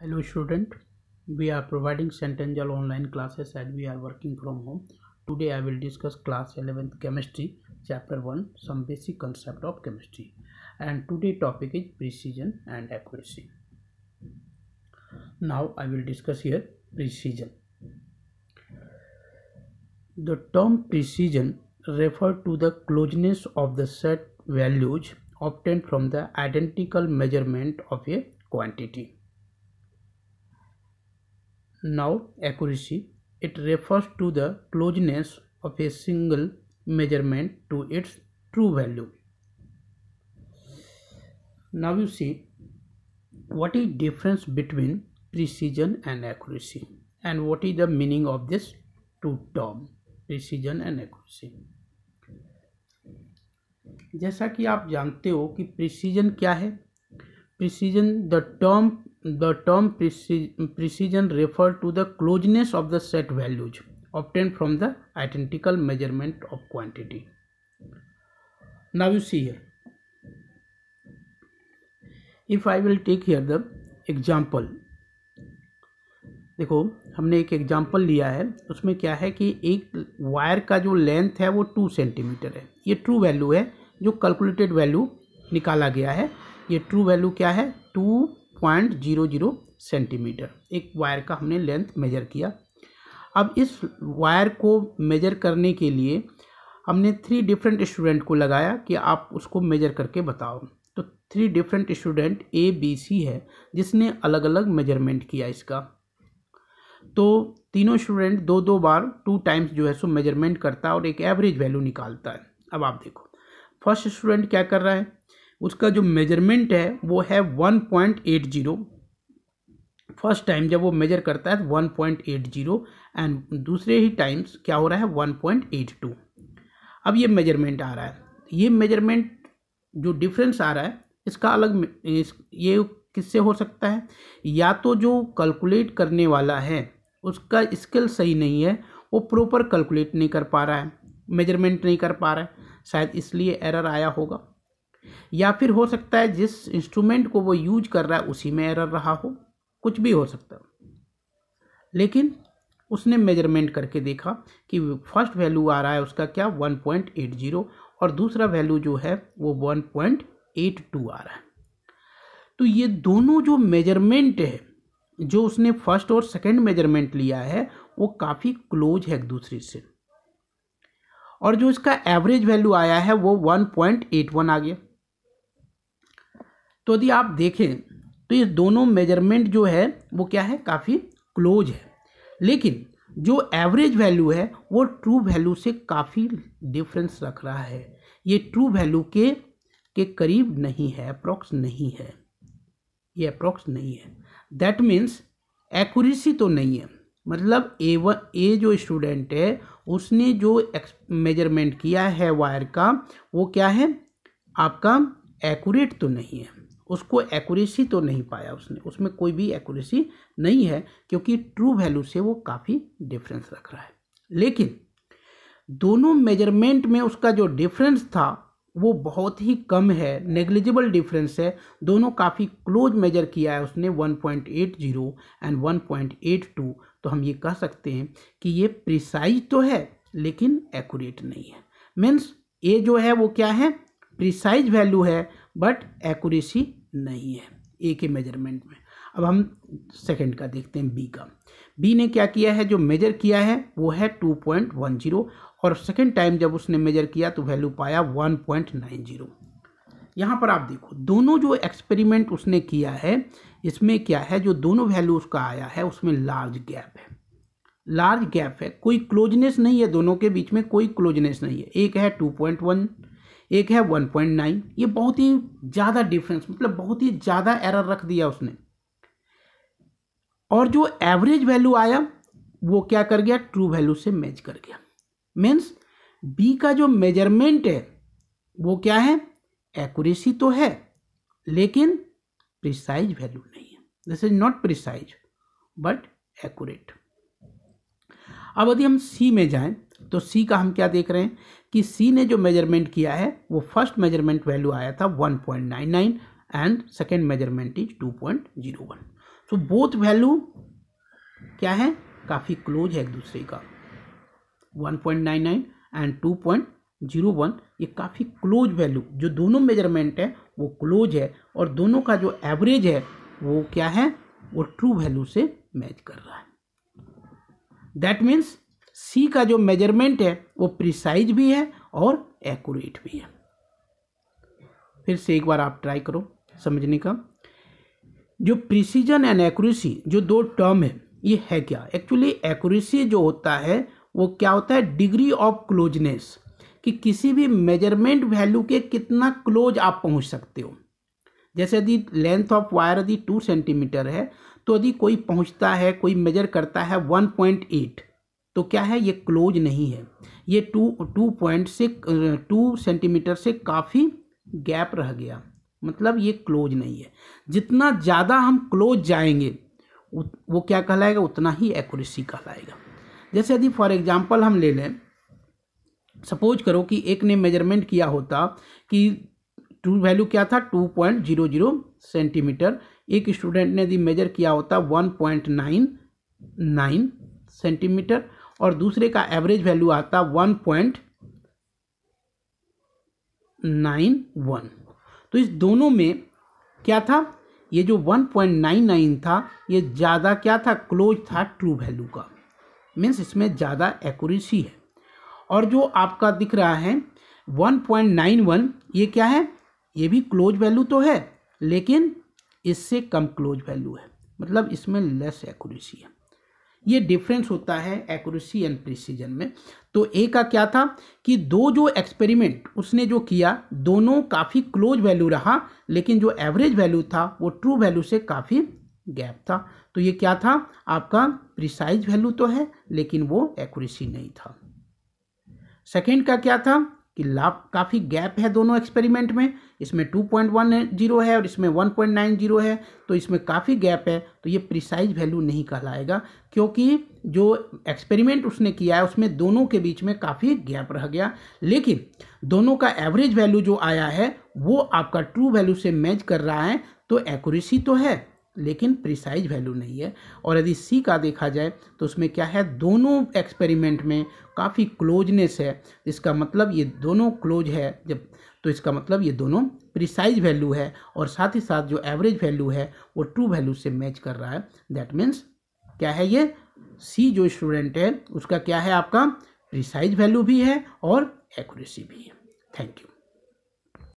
hello student we are providing sentential online classes and we are working from home today i will discuss class 11th chemistry chapter 1 some basic concept of chemistry and today topic is precision and accuracy now i will discuss here precision the term precision refer to the closeness of the set values obtained from the identical measurement of a quantity Now accuracy. It refers to the closeness of a single measurement to its true value. Now you see what is difference between precision and accuracy and what is the meaning of this two term precision and accuracy. जैसा कि आप जानते हो कि precision क्या है precision the term the term precision refer to the closeness of the set values obtained from the identical measurement of quantity now you see here if i will take here the example देखो हमने एक example लिया है उसमें क्या है कि एक वायर का जो लेंथ है वो टू सेंटीमीटर है ये ट्रू वैल्यू है जो कैलकुलेटेड वैल्यू निकाला गया है ये ट्रू वैल्यू क्या है two point zero zero centimetre एक वायर का हमने लेंथ मेजर किया अब इस वायर को मेजर करने के लिए हमने थ्री डिफरेंट स्टूडेंट को लगाया कि आप उसको मेजर करके बताओ तो three different student A B C है जिसने अलग अलग मेजरमेंट किया इसका तो तीनों स्टूडेंट दो दो बार टू टाइम्स जो है सो मेजरमेंट करता है और एक एवरेज वैल्यू निकालता है अब आप देखो फर्स्ट स्टूडेंट क्या कर रहा है उसका जो मेजरमेंट है वो है one point eight zero first time जब वो मेजर करता है one point eight zero and दूसरे ही टाइम्स क्या हो रहा है वन पॉइंट एट टू अब ये मेजरमेंट आ रहा है ये मेजरमेंट जो डिफरेंस आ रहा है इसका अलग इस, ये किससे हो सकता है या तो जो कैलकुलेट करने वाला है उसका स्किल सही नहीं है वो प्रॉपर कैलकुलेट नहीं कर पा रहा है मेजरमेंट नहीं कर पा रहा है शायद इसलिए एरर आया होगा या फिर हो सकता है जिस इंस्ट्रूमेंट को वो यूज कर रहा है उसी में एरर रहा हो कुछ भी हो सकता है लेकिन उसने मेजरमेंट करके देखा कि फर्स्ट वैल्यू आ रहा है उसका क्या 1.80 और दूसरा वैल्यू जो है वो 1.82 आ रहा है तो ये दोनों जो मेजरमेंट है जो उसने फर्स्ट और सेकंड मेजरमेंट लिया है वो काफ़ी क्लोज है एक दूसरे से और जो इसका एवरेज वैल्यू आया है वो 1.81 आ गया तो यदि आप देखें तो ये दोनों मेजरमेंट जो है वो क्या है काफ़ी क्लोज है लेकिन जो एवरेज वैल्यू है वो ट्रू वैल्यू से काफ़ी डिफरेंस रख रहा है ये ट्रू वैल्यू के के करीब नहीं है अप्रॉक्स नहीं है ये अप्रॉक्स नहीं है दैट मीन्स एक्यूरेसी तो नहीं है मतलब ए वन ए जो स्टूडेंट है उसने जो मेजरमेंट किया है वायर का वो क्या है आपका एक्यूरेट तो नहीं है उसको एक्यूरेसी तो नहीं पाया उसने उसमें कोई भी एक्यूरेसी नहीं है क्योंकि ट्रू वैल्यू से वो काफ़ी डिफरेंस रख रहा है लेकिन दोनों मेजरमेंट में उसका जो डिफरेंस था वो बहुत ही कम है नेग्लिजिबल डिफरेंस है दोनों काफ़ी क्लोज मेजर किया है उसने 1.80 एंड 1.82 तो हम ये कह सकते हैं कि ये प्रिसाइज तो है लेकिन एक्यूरेट नहीं है मीन्स ये जो है वो क्या है प्रिसाइज वैल्यू है बट एक्यूरेसी नहीं है ए के मेजरमेंट में अब हम सेकंड का देखते हैं बी का बी ने क्या किया है जो मेजर किया है वो है टू पॉइंट वन जीरो और सेकेंड टाइम जब उसने मेजर किया तो वैल्यू पाया वन पॉइंट नाइन जीरो यहाँ पर आप देखो दोनों जो एक्सपेरिमेंट उसने किया है इसमें क्या है जो दोनों वैल्यू उसका आया है उसमें लार्ज गैप है लार्ज गैप है कोई क्लोजनेस नहीं है दोनों के बीच में कोई क्लोजनेस नहीं है एक है टू पॉइंट वन एक है 1.9 ये बहुत ही ज़्यादा डिफरेंस मतलब बहुत ही ज़्यादा एरर रख दिया उसने और जो एवरेज वैल्यू आया वो क्या कर गया ट्रू वैल्यू से मैच कर गया मीन्स बी का जो मेजरमेंट है वो क्या है एक्यूरेसी तो है लेकिन प्रिसाइज वैल्यू नहीं है this is not precise but accurate अब यदि हम सी में जाएं तो सी का हम क्या देख रहे हैं कि सी ने जो मेजरमेंट किया है वो फर्स्ट मेजरमेंट वैल्यू आया था 1.99 and second measurement is 2.01 so both value क्या है काफ़ी क्लोज है एक दूसरे का 1.99 एंड 2.01 ये काफ़ी क्लोज वैल्यू जो दोनों मेजरमेंट है वो क्लोज है और दोनों का जो एवरेज है वो क्या है वो ट्रू वैल्यू से मैच कर रहा है दैट मीन्स सी का जो मेजरमेंट है वो प्रिसाइज भी है और एक्यूरेट भी है फिर से एक बार आप ट्राई करो समझने का जो प्रिसीजन एंड एक्यूरेसी जो दो टर्म है ये है क्या एक्चुअली एक्यूरेसी जो होता है वो क्या होता है डिग्री ऑफ क्लोजनेस कि किसी भी मेजरमेंट वैल्यू के कितना क्लोज आप पहुंच सकते हो जैसे यदि लेंथ ऑफ वायर यदि टू सेंटीमीटर है तो यदि कोई पहुंचता है कोई मेजर करता है वन पॉइंट एट तो क्या है ये क्लोज नहीं है ये टू टू पॉइंट से टू सेंटीमीटर से काफ़ी गैप रह गया मतलब ये क्लोज नहीं है जितना ज़्यादा हम क्लोज जाएंगे वो क्या कहलाएगा उतना ही एक्यूरेसी कहलाएगा जैसे यदि फॉर एग्जांपल हम ले लें सपोज करो कि एक ने मेजरमेंट किया होता कि टू वैल्यू क्या था two point zero zero centimetre एक स्टूडेंट ने यदि मेजर किया होता one point nine nine centimetre और दूसरे का एवरेज वैल्यू आता वन पॉइंट नाइन वन तो इस दोनों में क्या था ये जो वन पॉइंट नाइन नाइन था ये ज़्यादा क्या था क्लोज था ट्रू वैल्यू का मीन्स इसमें ज़्यादा एक्यूरेसी है और जो आपका दिख रहा है वन पॉइंट नाइन वन ये क्या है ये भी क्लोज वैल्यू तो है लेकिन इससे कम क्लोज वैल्यू है मतलब इसमें लेस एक्यूरेसी है ये डिफरेंस होता है एक्यूरेसी एंड प्रिसीजन में तो ए का क्या था कि दो जो एक्सपेरिमेंट उसने जो किया दोनों काफ़ी क्लोज वैल्यू रहा लेकिन जो एवरेज वैल्यू था वो ट्रू वैल्यू से काफ़ी गैप था तो ये क्या था आपका प्रिसाइज वैल्यू तो है लेकिन वो एक्यूरेसी नहीं था सेकेंड का क्या था कि लाभ काफ़ी गैप है दोनों एक्सपेरिमेंट में इसमें 2.10 है और इसमें 1.90 है तो इसमें काफ़ी गैप है तो ये प्रिसाइज वैल्यू नहीं कहलाएगा क्योंकि जो एक्सपेरिमेंट उसने किया है उसमें दोनों के बीच में काफ़ी गैप रह गया लेकिन दोनों का एवरेज वैल्यू जो आया है वो आपका ट्रू वैल्यू से मैच कर रहा है तो एक्यूरेसी तो है लेकिन प्रिसाइज वैल्यू नहीं है और यदि सी का देखा जाए तो उसमें क्या है दोनों एक्सपेरिमेंट में काफ़ी क्लोजनेस है इसका मतलब ये दोनों क्लोज है जब तो इसका मतलब ये दोनों प्रिसाइज वैल्यू है और साथ ही साथ जो एवरेज वैल्यू है वो ट्रू वैल्यू से मैच कर रहा है दैट मीन्स क्या है ये सी जो स्टूडेंट है उसका क्या है आपका प्रिसाइज वैल्यू भी है और एक्यूरेसी भी है थैंक यू